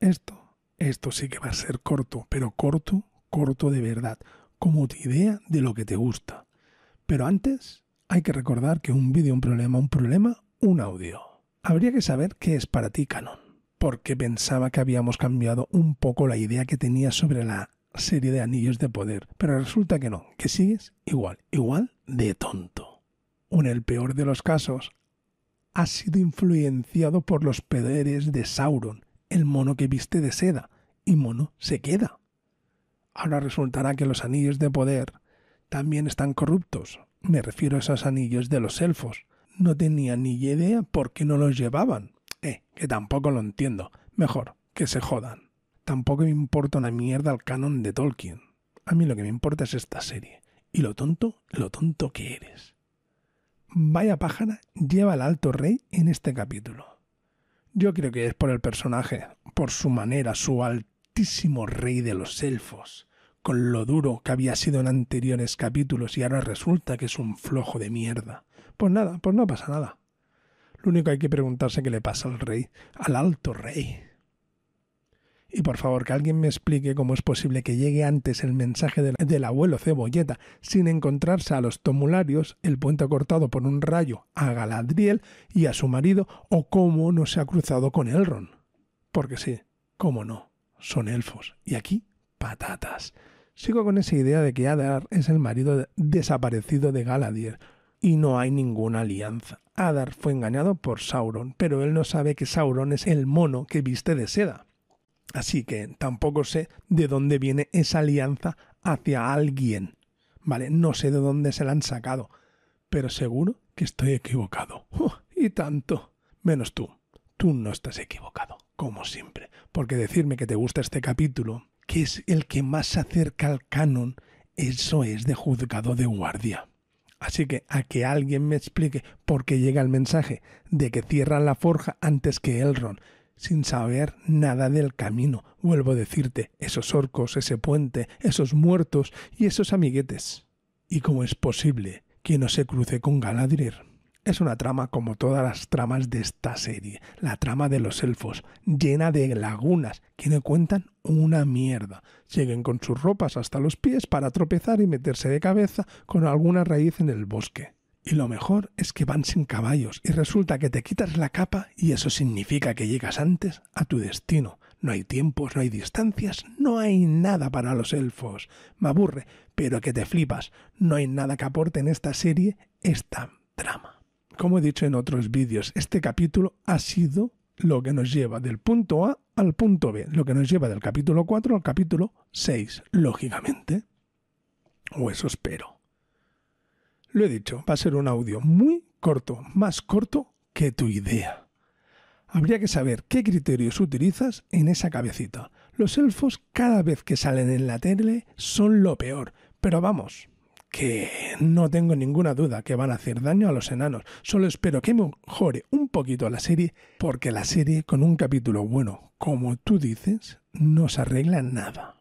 Esto, esto sí que va a ser corto, pero corto, corto de verdad, como tu idea de lo que te gusta. Pero antes, hay que recordar que un vídeo, un problema, un problema, un audio. Habría que saber qué es para ti Canon, porque pensaba que habíamos cambiado un poco la idea que tenía sobre la serie de anillos de poder, pero resulta que no, que sigues igual, igual de tonto. O en el peor de los casos, ha sido influenciado por los poderes de Sauron el mono que viste de seda, y mono se queda. Ahora resultará que los anillos de poder también están corruptos. Me refiero a esos anillos de los elfos. No tenía ni idea por qué no los llevaban. Eh, que tampoco lo entiendo. Mejor, que se jodan. Tampoco me importa una mierda el canon de Tolkien. A mí lo que me importa es esta serie. Y lo tonto, lo tonto que eres. Vaya pájara lleva al alto rey en este capítulo. Yo creo que es por el personaje, por su manera, su altísimo rey de los elfos, con lo duro que había sido en anteriores capítulos y ahora resulta que es un flojo de mierda. Pues nada, pues no pasa nada. Lo único hay que preguntarse qué le pasa al rey, al alto rey. Y por favor, que alguien me explique cómo es posible que llegue antes el mensaje del, abuelo Cebolleta sin encontrarse a los tomularios, el puente cortado por un rayo a Galadriel y a su marido, o cómo no se ha cruzado con Elrond. Porque sí, cómo no, son elfos. Y aquí, patatas. Sigo con esa idea de que Adar es el marido desaparecido de Galadriel y no hay ninguna alianza. Adar fue engañado por Sauron, pero él no sabe que Sauron es el mono que viste de seda. Así que tampoco sé de dónde viene esa alianza hacia alguien. Vale, no sé de dónde se la han sacado, pero seguro que estoy equivocado. ¡Oh! y tanto. Menos tú. Tú no estás equivocado, como siempre. Porque decirme que te gusta este capítulo, que es el que más se acerca al canon, eso es de juzgado de guardia. Así que a que alguien me explique por qué llega el mensaje de que cierran la forja antes que Elrond sin saber nada del camino. Vuelvo a decirte, esos orcos, ese puente, esos muertos y esos amiguetes. ¿Y cómo es posible que no se cruce con Galadriel? Es una trama como todas las tramas de esta serie, la trama de los elfos, llena de lagunas que no cuentan una mierda. Lleguen con sus ropas hasta los pies para tropezar y meterse de cabeza con alguna raíz en el bosque. Y lo mejor es que van sin caballos y resulta que te quitas la capa y eso significa que llegas antes a tu destino. No hay tiempos, no hay distancias, no hay nada para los elfos. Me aburre, pero que te flipas. No hay nada que aporte en esta serie esta trama. Como he dicho en otros vídeos, este capítulo ha sido lo que nos lleva del punto A al punto B, lo que nos lleva del capítulo 4 al capítulo 6, lógicamente. O eso espero. Lo he dicho, va a ser un audio muy corto, más corto que tu idea. Habría que saber qué criterios utilizas en esa cabecita. Los elfos cada vez que salen en la tele son lo peor, pero vamos, que no tengo ninguna duda que van a hacer daño a los enanos. Solo espero que mejore un poquito la serie, porque la serie con un capítulo bueno, como tú dices, no se arregla nada.